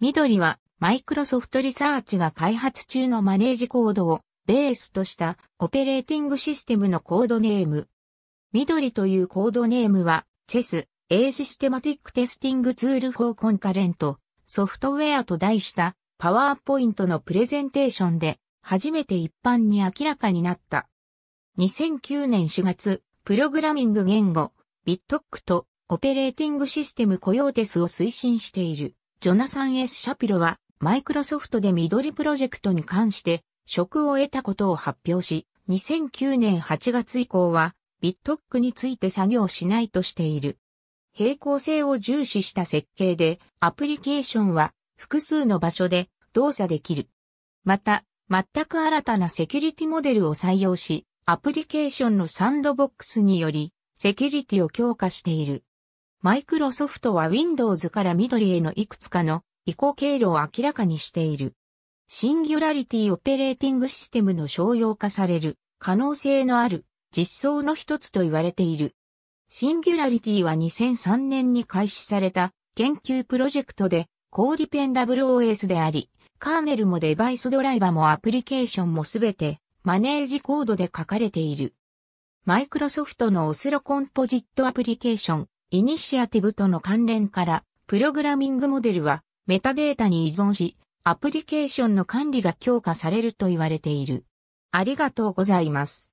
緑は、マイクロソフトリサーチが開発中のマネージコードをベースとしたオペレーティングシステムのコードネーム。緑というコードネームは、チェス、A システマティックテスティングツールフォーコンカレント、ソフトウェアと題したパワーポイントのプレゼンテーションで、初めて一般に明らかになった。2009年4月、プログラミング言語、ビットックとオペレーティングシステムコヨーテスを推進している。ジョナサン・ S・ シャピロは、マイクロソフトで緑プロジェクトに関して、職を得たことを発表し、2009年8月以降は、ビットックについて作業しないとしている。平行性を重視した設計で、アプリケーションは複数の場所で動作できる。また、全く新たなセキュリティモデルを採用し、アプリケーションのサンドボックスにより、セキュリティを強化している。マイクロソフトは Windows から緑へのいくつかの移行経路を明らかにしている。シンギュラリティオペレーティングシステムの商用化される可能性のある実装の一つと言われている。シンギュラリティは2003年に開始された研究プロジェクトでコーディペンダブル OS であり、カーネルもデバイスドライバーもアプリケーションもすべてマネージコードで書かれている。マイクロソフトのオスロコンポジットアプリケーションイニシアティブとの関連から、プログラミングモデルはメタデータに依存し、アプリケーションの管理が強化されると言われている。ありがとうございます。